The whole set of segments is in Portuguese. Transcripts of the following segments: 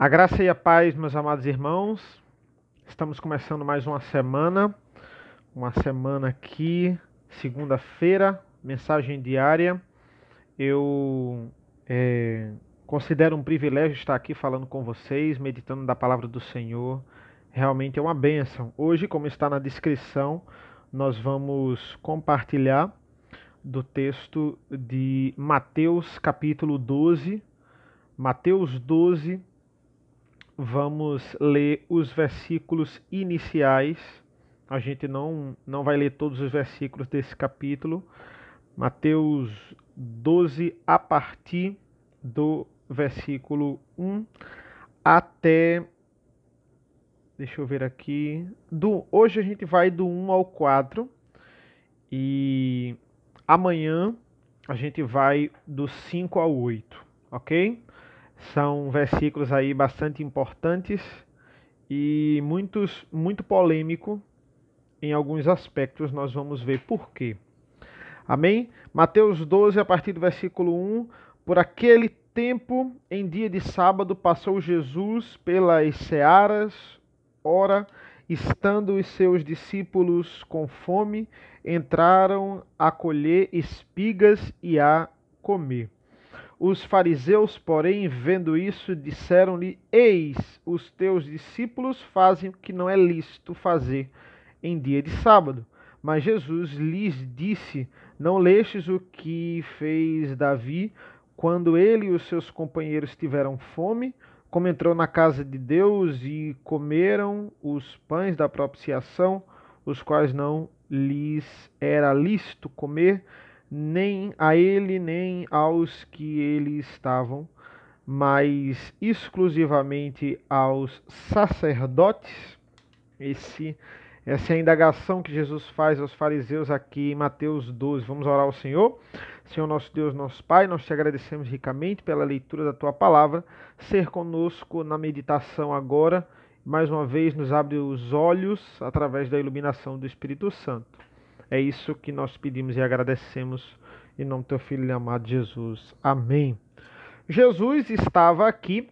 A graça e a paz, meus amados irmãos. Estamos começando mais uma semana. Uma semana aqui, segunda-feira, mensagem diária. Eu é, considero um privilégio estar aqui falando com vocês, meditando da palavra do Senhor. Realmente é uma bênção. Hoje, como está na descrição, nós vamos compartilhar do texto de Mateus, capítulo 12. Mateus 12, vamos ler os versículos iniciais. A gente não, não vai ler todos os versículos desse capítulo. Mateus 12, a partir do versículo 1 até. Deixa eu ver aqui. Do, hoje a gente vai do 1 ao 4. E amanhã a gente vai do 5 ao 8, ok? São versículos aí bastante importantes e muitos, muito polêmico em alguns aspectos. Nós vamos ver por quê. Amém? Mateus 12, a partir do versículo 1. Por aquele tempo, em dia de sábado, passou Jesus pelas searas, ora, estando os seus discípulos com fome, entraram a colher espigas e a comer. Os fariseus, porém, vendo isso, disseram-lhe: Eis, os teus discípulos fazem o que não é lícito fazer em dia de sábado. Mas Jesus lhes disse: Não lestes o que fez Davi quando ele e os seus companheiros tiveram fome, como entrou na casa de Deus e comeram os pães da propiciação, os quais não lhes era lícito comer nem a ele nem aos que ele estavam, mas exclusivamente aos sacerdotes. Esse essa é a indagação que Jesus faz aos fariseus aqui em Mateus 12. Vamos orar ao Senhor. Senhor nosso Deus, nosso Pai, nós te agradecemos ricamente pela leitura da tua palavra. Ser conosco na meditação agora. Mais uma vez, nos abre os olhos através da iluminação do Espírito Santo. É isso que nós pedimos e agradecemos em nome do teu filho amado Jesus. Amém. Jesus estava aqui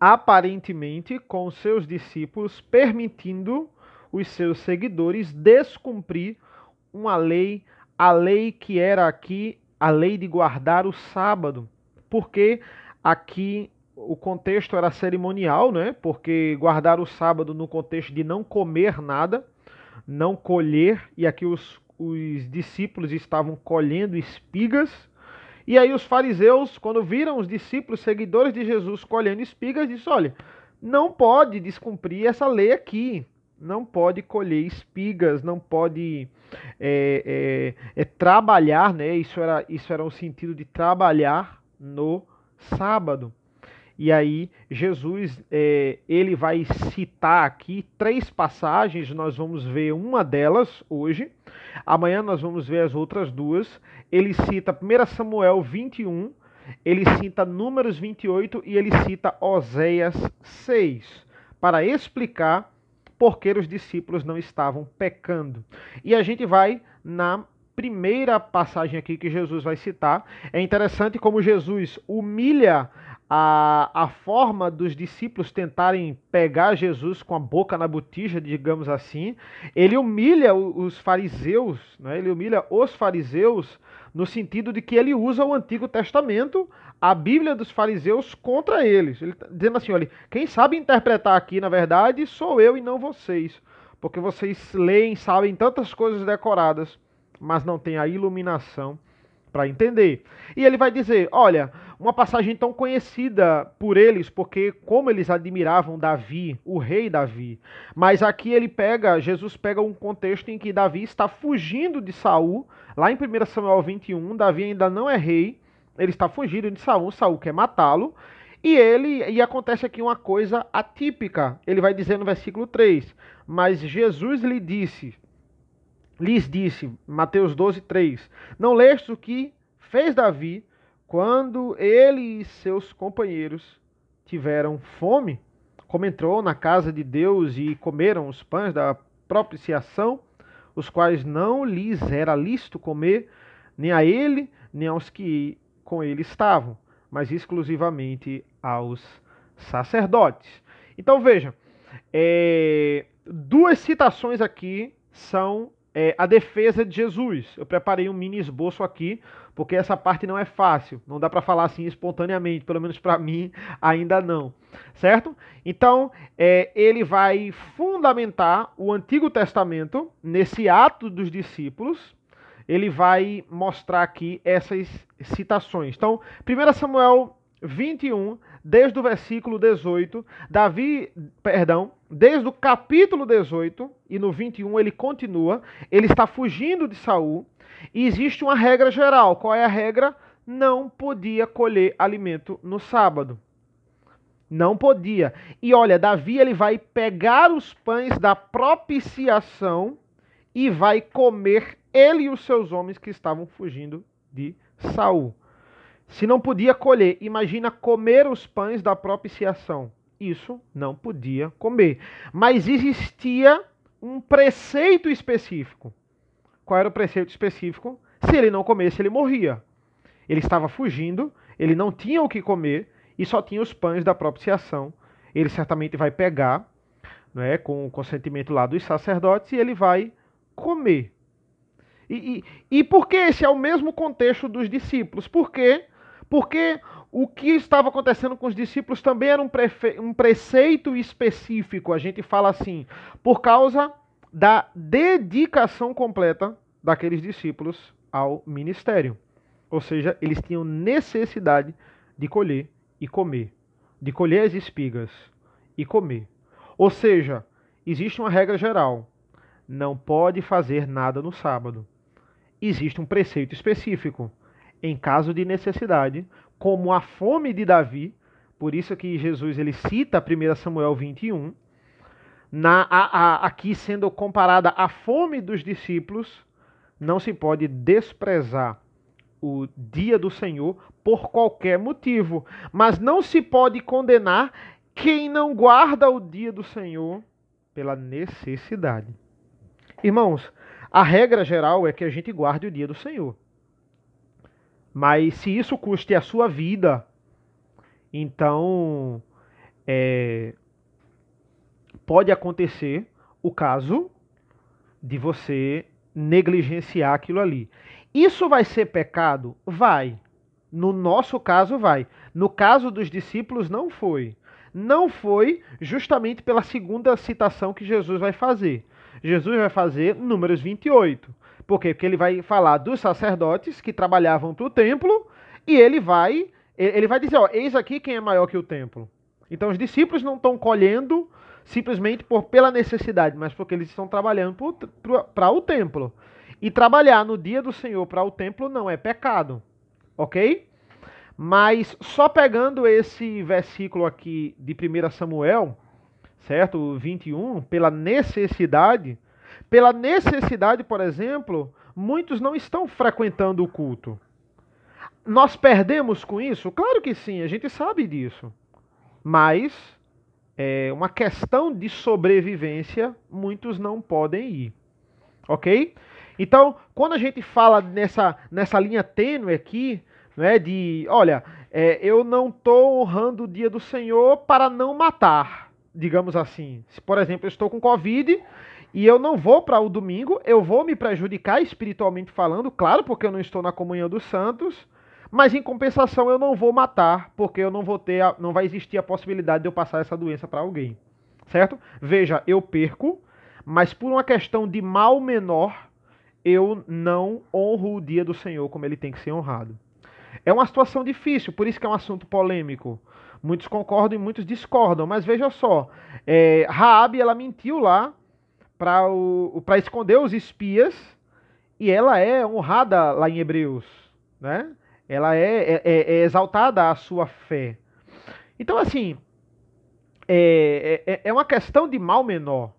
aparentemente com seus discípulos, permitindo os seus seguidores descumprir uma lei, a lei que era aqui a lei de guardar o sábado, porque aqui o contexto era cerimonial, né? Porque guardar o sábado no contexto de não comer nada não colher, e aqui os, os discípulos estavam colhendo espigas. E aí os fariseus, quando viram os discípulos, seguidores de Jesus colhendo espigas, disse: "Olha, não pode descumprir essa lei aqui. Não pode colher espigas, não pode é, é, é, trabalhar, né? Isso era, isso era o sentido de trabalhar no sábado. E aí, Jesus, é, ele vai citar aqui três passagens, nós vamos ver uma delas hoje, amanhã nós vamos ver as outras duas. Ele cita 1 Samuel 21, ele cita Números 28 e ele cita Oséias 6, para explicar por que os discípulos não estavam pecando. E a gente vai na primeira passagem aqui que Jesus vai citar. É interessante como Jesus humilha a, a forma dos discípulos tentarem pegar Jesus com a boca na botija, digamos assim, ele humilha os fariseus, né? ele humilha os fariseus no sentido de que ele usa o Antigo Testamento, a Bíblia dos fariseus, contra eles. Ele tá dizendo assim: olha, quem sabe interpretar aqui, na verdade, sou eu e não vocês, porque vocês leem, sabem tantas coisas decoradas, mas não têm a iluminação para entender. E ele vai dizer: olha, uma passagem tão conhecida por eles, porque como eles admiravam Davi, o rei Davi. Mas aqui ele pega, Jesus pega um contexto em que Davi está fugindo de Saul, lá em 1 Samuel 21, Davi ainda não é rei, ele está fugindo de Saul, Saul quer matá-lo. E ele e acontece aqui uma coisa atípica. Ele vai dizer no versículo 3: "Mas Jesus lhe disse: lhes disse, Mateus 12, 3, Não leste o que fez Davi quando ele e seus companheiros tiveram fome, como entrou na casa de Deus e comeram os pães da propiciação, os quais não lhes era lícito comer, nem a ele, nem aos que com ele estavam, mas exclusivamente aos sacerdotes. Então veja, é, duas citações aqui são é, a defesa de Jesus. Eu preparei um mini esboço aqui porque essa parte não é fácil, não dá para falar assim espontaneamente, pelo menos para mim ainda não, certo? Então é, ele vai fundamentar o Antigo Testamento nesse ato dos discípulos. Ele vai mostrar aqui essas citações. Então, 1 Samuel 21, desde o versículo 18, Davi, perdão, desde o capítulo 18 e no 21 ele continua, ele está fugindo de Saul existe uma regra geral. Qual é a regra? Não podia colher alimento no sábado. Não podia. E olha, Davi ele vai pegar os pães da propiciação e vai comer ele e os seus homens que estavam fugindo de Saul. Se não podia colher, imagina comer os pães da propiciação. Isso não podia comer. Mas existia um preceito específico qual era o preceito específico. Se ele não comesse, ele morria. Ele estava fugindo, ele não tinha o que comer e só tinha os pães da propiciação. Ele certamente vai pegar, né, com o consentimento lá dos sacerdotes, e ele vai comer. E, e, e por que esse é o mesmo contexto dos discípulos? Por quê? Porque o que estava acontecendo com os discípulos também era um, prefe... um preceito específico. A gente fala assim, por causa da dedicação completa daqueles discípulos ao ministério. Ou seja, eles tinham necessidade de colher e comer, de colher as espigas e comer. Ou seja, existe uma regra geral: não pode fazer nada no sábado. Existe um preceito específico. Em caso de necessidade, como a fome de Davi, por isso que Jesus ele cita 1 Samuel 21, na, a, a, aqui sendo comparada à fome dos discípulos, não se pode desprezar o dia do Senhor por qualquer motivo, mas não se pode condenar quem não guarda o dia do Senhor pela necessidade. Irmãos, a regra geral é que a gente guarde o dia do Senhor. Mas se isso custe a sua vida, então é, pode acontecer o caso de você negligenciar aquilo ali. Isso vai ser pecado? Vai. No nosso caso, vai. No caso dos discípulos, não foi. Não foi justamente pela segunda citação que Jesus vai fazer. Jesus vai fazer números 28. Por quê? Porque ele vai falar dos sacerdotes que trabalhavam para o templo e ele vai ele vai dizer, ó, eis aqui quem é maior que o templo. Então os discípulos não estão colhendo simplesmente por pela necessidade, mas porque eles estão trabalhando para o templo. E trabalhar no dia do Senhor para o templo não é pecado, ok? Mas só pegando esse versículo aqui de 1 Samuel, certo? 21, pela necessidade. Pela necessidade, por exemplo, muitos não estão frequentando o culto. Nós perdemos com isso? Claro que sim, a gente sabe disso. Mas é uma questão de sobrevivência, muitos não podem ir. Ok? Então, quando a gente fala nessa, nessa linha tênue aqui, né, de olha, é, eu não estou honrando o dia do Senhor para não matar, digamos assim. Se, por exemplo, eu estou com Covid e eu não vou para o domingo, eu vou me prejudicar espiritualmente falando, claro, porque eu não estou na comunhão dos santos mas em compensação eu não vou matar, porque eu não vou ter, a, não vai existir a possibilidade de eu passar essa doença para alguém. Certo? Veja, eu perco, mas por uma questão de mal menor, eu não honro o dia do Senhor como ele tem que ser honrado. É uma situação difícil, por isso que é um assunto polêmico. Muitos concordam e muitos discordam, mas veja só, é, Raab ela mentiu lá para esconder os espias e ela é honrada lá em Hebreus, né? Ela é, é, é, é exaltada a sua fé. Então, assim, é, é, é, é uma questão de mal menor.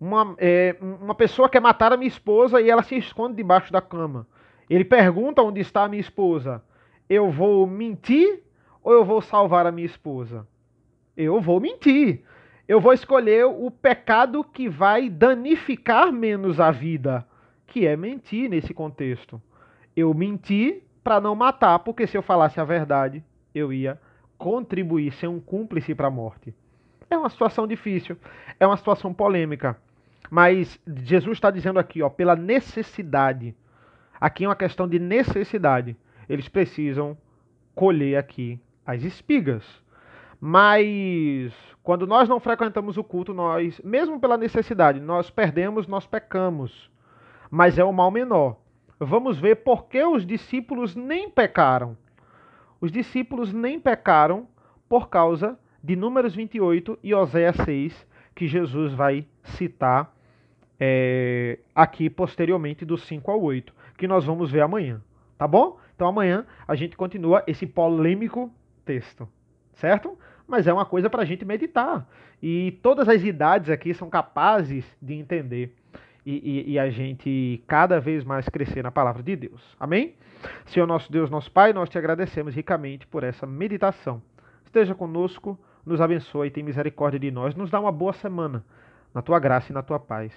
Uma, é, uma pessoa quer matar a minha esposa e ela se esconde debaixo da cama. Ele pergunta onde está a minha esposa. Eu vou mentir ou eu vou salvar a minha esposa? Eu vou mentir. Eu vou escolher o pecado que vai danificar menos a vida, que é mentir nesse contexto. Eu menti para não matar, porque se eu falasse a verdade, eu ia contribuir, ser um cúmplice para a morte. É uma situação difícil, é uma situação polêmica. Mas Jesus está dizendo aqui, ó, pela necessidade. Aqui é uma questão de necessidade. Eles precisam colher aqui as espigas. Mas quando nós não frequentamos o culto, nós, mesmo pela necessidade, nós perdemos, nós pecamos. Mas é o mal menor vamos ver por que os discípulos nem pecaram. Os discípulos nem pecaram por causa de Números 28 e Oséias 6, que Jesus vai citar é, aqui posteriormente, do 5 ao 8, que nós vamos ver amanhã. Tá bom? Então amanhã a gente continua esse polêmico texto, certo? Mas é uma coisa para a gente meditar. E todas as idades aqui são capazes de entender e, e, e, a gente cada vez mais crescer na palavra de Deus. Amém? Senhor nosso Deus, nosso Pai, nós te agradecemos ricamente por essa meditação. Esteja conosco, nos abençoe, tem misericórdia de nós, nos dá uma boa semana, na tua graça e na tua paz.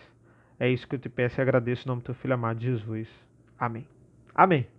É isso que eu te peço e agradeço em nome do teu filho amado Jesus. Amém. Amém.